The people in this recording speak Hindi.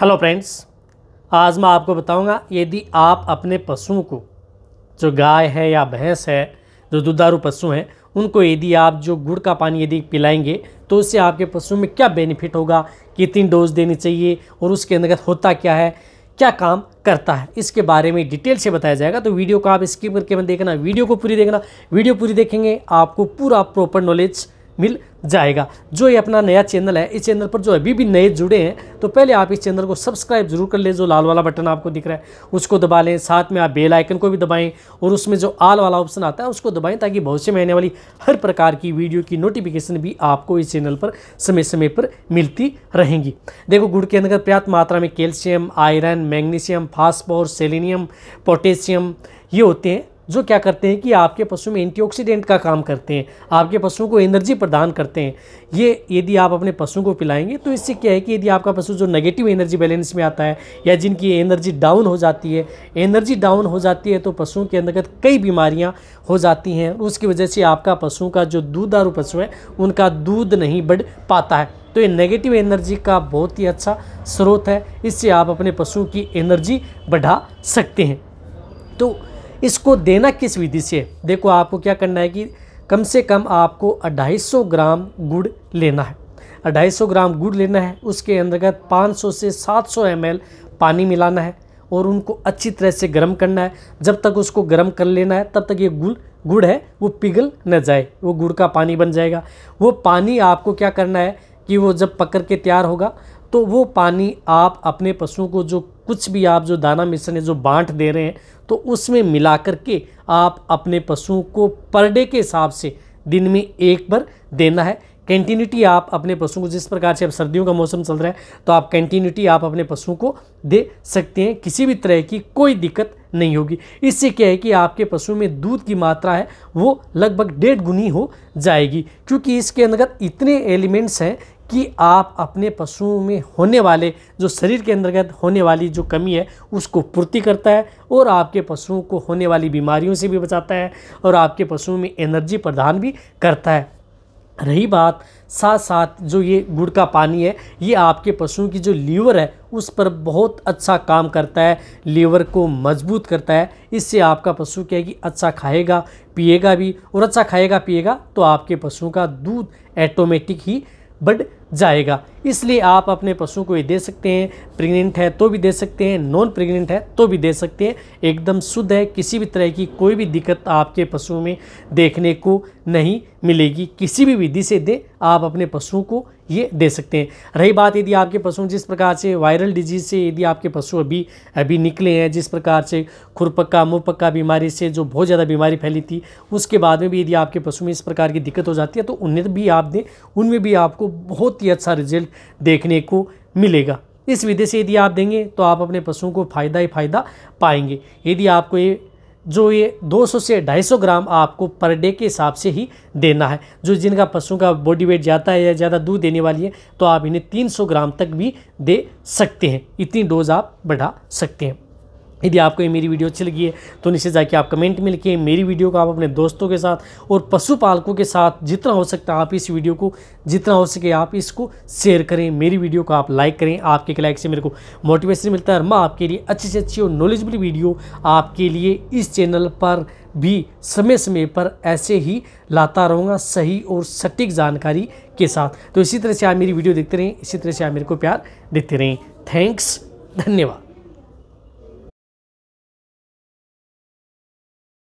हेलो फ्रेंड्स आज मैं आपको बताऊंगा यदि आप अपने पशुओं को जो गाय है या भैंस है जो दुधारू पशु हैं उनको यदि आप जो गुड़ का पानी यदि पिलाएंगे तो उससे आपके पशु में क्या बेनिफिट होगा कितनी डोज देनी चाहिए और उसके अंतर्गत होता क्या है क्या काम करता है इसके बारे में डिटेल से बताया जाएगा तो वीडियो को आप स्किप करके मैं देखना वीडियो को पूरी देखना वीडियो पूरी देखेंगे आपको पूरा प्रॉपर नॉलेज मिल जाएगा जो ये अपना नया चैनल है इस चैनल पर जो अभी भी नए जुड़े हैं तो पहले आप इस चैनल को सब्सक्राइब जरूर कर लें जो लाल वाला बटन आपको दिख रहा है उसको दबा लें साथ में आप बेल आइकन को भी दबाएं और उसमें जो आल वाला ऑप्शन आता है उसको दबाएं ताकि भविष्य में आने वाली हर प्रकार की वीडियो की नोटिफिकेशन भी आपको इस चैनल पर समय समय पर मिलती रहेंगी देखो गुड़ के अंदर पर्याप्त मात्रा में calcium iron magnesium phosphor selenium potassium ये होते हैं जो क्या करते हैं कि आपके पशु में एंटीऑक्सीडेंट का काम करते हैं आपके पशुओं को एनर्जी प्रदान करते हैं ये यदि आप अपने पशुओं को पिलाएंगे तो इससे क्या है कि यदि आपका पशु जो नेगेटिव एनर्जी बैलेंस में आता है या जिनकी एनर्जी डाउन हो जाती है एनर्जी डाउन हो जाती है तो पशुओं के अंतर्गत कई बीमारियाँ हो जाती हैं उसकी वजह से आपका पशुओं का जो दूध दारू पशु है उनका दूध नहीं बढ़ पाता है तो ये नेगेटिव एनर्जी का बहुत ही अच्छा स्रोत है इससे आप अपने पशुओं की एनर्जी बढ़ा सकते हैं तो इसको देना किस विधि से देखो आपको क्या करना है कि कम से कम आपको 250 ग्राम गुड़ लेना है 250 ग्राम गुड़ लेना है उसके अंतर्गत 500 से 700 एम पानी मिलाना है और उनको अच्छी तरह से गर्म करना है जब तक उसको गर्म कर लेना है तब तक ये गुड़ गुड़ है वो पिघल न जाए वो गुड़ का पानी बन जाएगा वो पानी आपको क्या करना है कि वो जब पकड़ के तैयार होगा तो वो पानी आप अपने पशुओं को जो कुछ भी आप जो दाना मिश्रण है जो बांट दे रहे हैं तो उसमें मिला के आप अपने पशुओं को पर डे के हिसाब से दिन में एक बार देना है कंटिन्यूटी आप अपने पशुओं को जिस प्रकार से अब सर्दियों का मौसम चल रहा है तो आप कंटिन्यूटी आप अपने पशुओं को दे सकते हैं किसी भी तरह की कोई दिक्कत नहीं होगी इससे क्या है कि आपके पशु में दूध की मात्रा है वो लगभग डेढ़ गुनी हो जाएगी क्योंकि इसके अंदर इतने एलिमेंट्स हैं कि आप अपने पशुओं में होने वाले जो शरीर के अंतर्गत होने वाली जो कमी है उसको पूर्ति करता है और आपके पशुओं को होने वाली बीमारियों से भी बचाता है और आपके पशुओं में एनर्जी प्रदान भी करता है रही बात साथ साथ जो ये गुड़ का पानी है ये आपके पशुओं की जो लीवर है उस पर बहुत अच्छा काम करता है लीवर को मजबूत करता है इससे आपका पशु क्या है कि अच्छा खाएगा पिएगा भी और अच्छा खाएगा पिएगा तो आपके पशुओं का दूध ऐटोमेटिक ही बढ़ जाएगा इसलिए आप अपने पशु को ये दे सकते हैं प्रेग्नेंट है तो भी दे सकते हैं नॉन प्रेग्नेंट है तो भी दे सकते हैं एकदम शुद्ध है किसी भी तरह की कोई भी दिक्कत आपके पशुओं में देखने को नहीं मिलेगी किसी भी विधि से दे आप अपने पशुओं को ये दे सकते हैं रही बात यदि आपके पशु जिस प्रकार से वायरल डिजीज से यदि आपके पशु अभी अभी निकले हैं जिस प्रकार से खुरपक्का मुँहपक्का बीमारी से जो बहुत ज़्यादा बीमारी फैली थी उसके बाद में भी यदि आपके पशु में इस प्रकार की दिक्कत हो जाती है तो उन्हें भी आप दें उनमें भी आपको बहुत ही अच्छा रिजल्ट देखने को मिलेगा इस विधि से यदि आप देंगे तो आप अपने पशुओं को फ़ायदा ही फ़ायदा पाएंगे यदि आपको ये जो ये 200 से 250 ग्राम आपको पर डे के हिसाब से ही देना है जो जिनका पशुओं का बॉडी वेट ज़्यादा है या ज़्यादा दूध देने वाली है तो आप इन्हें 300 ग्राम तक भी दे सकते हैं इतनी डोज आप बढ़ा सकते हैं यदि आपको ये मेरी वीडियो अच्छी लगी है तो नीचे जाके आप कमेंट में लिखिए मेरी वीडियो को आप अपने दोस्तों के साथ और पशुपालकों के साथ जितना हो सकता है आप इस वीडियो को जितना हो सके आप इसको शेयर करें मेरी वीडियो को आप लाइक करें आपके लाइक से मेरे को मोटिवेशन मिलता है और मैं आपके लिए अच्छी से अच्छी और नॉलेजबल वीडियो आपके लिए इस चैनल पर भी समय समय पर ऐसे ही लाता रहूँगा सही और सटीक जानकारी के साथ तो इसी तरह से आप मेरी वीडियो देखते रहें इसी तरह से आप मेरे को प्यार देते रहें थैंक्स धन्यवाद